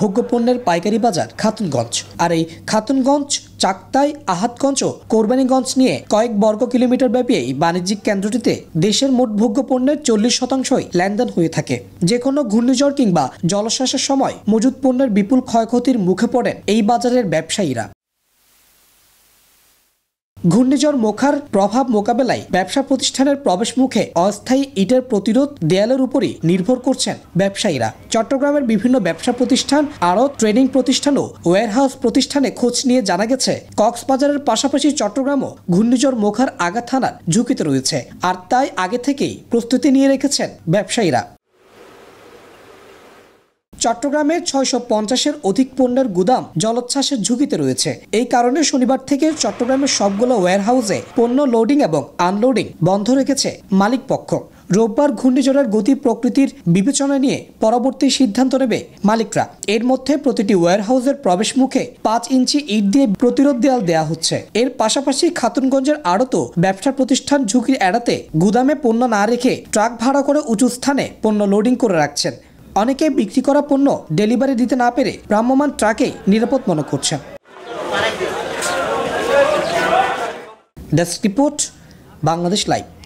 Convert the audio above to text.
ভোগ্যপণ্যের পাইকারি বাজার খাতুনগঞ্জ আর এই খাতুনগঞ্জ চাকতাই আহাতগঞ্জ ও কোরবানিগঞ্জ নিয়ে কয়েক বর্গ কিলোমিটার ব্যাপী এই বাণিজ্যিক কেন্দ্রটিতে দেশের মোট ভোগ্যপণ্যের চল্লিশ শতাংশই লেনদেন হয়ে থাকে যে কোনো ঘূর্ণিঝড় কিংবা জলশ্বাসের সময় মজুদ পণ্যের বিপুল ক্ষয়ক্ষতির মুখে পড়েন এই বাজারের ব্যবসায়ীরা ঘূর্ণিঝড় মোখার প্রভাব মোকাবেলায় ব্যবসা প্রতিষ্ঠানের প্রবেশ মুখে অস্থায়ী ইটের প্রতিরোধ দেয়ালের উপরই নির্ভর করছেন ব্যবসায়ীরা চট্টগ্রামের বিভিন্ন ব্যবসা প্রতিষ্ঠান আরও ট্রেনিং প্রতিষ্ঠান ও ওয়ারহাউস প্রতিষ্ঠানে খোঁজ নিয়ে জানা গেছে কক্সবাজারের পাশাপাশি চট্টগ্রামও ঘূর্ণিঝড় মোখার আগা থানার ঝুঁকিতে রয়েছে আর তাই আগে থেকেই প্রস্তুতি নিয়ে রেখেছেন ব্যবসায়ীরা চট্টগ্রামের ছয়শো পঞ্চাশের অধিক পণ্যের গুদাম জলোচ্ছ্বাসের ঝুঁকিতে রয়েছে এই কারণে শনিবার থেকে চট্টগ্রামের সবগুলো হাউসে পণ্য লোডিং এবং আনলোডিং বন্ধ রেখেছে মালিক পক্ষ রোববার ঘূর্ণিঝড়ের গতি প্রকৃতির বিবেচনা নিয়ে পরবর্তী সিদ্ধান্ত নেবে মালিকরা এর মধ্যে প্রতিটি হাউসের প্রবেশ মুখে পাঁচ ইঞ্চি ইট দিয়ে প্রতিরোধ দেয়াল দেয়া হচ্ছে এর পাশাপাশি খাতুনগঞ্জের আড়ত ব্যবসা প্রতিষ্ঠান ঝুঁকি এড়াতে গুদামে পণ্য না রেখে ট্রাক ভাড়া করে উঁচু স্থানে পণ্য লোডিং করে রাখছেন অনেকে বিক্রি করা পণ্য ডেলিভারি দিতে না পেরে ভ্রাম্যমান ট্রাকে নিরাপদ মনে করছেন ডেস্ক রিপোর্ট বাংলাদেশ লাইভ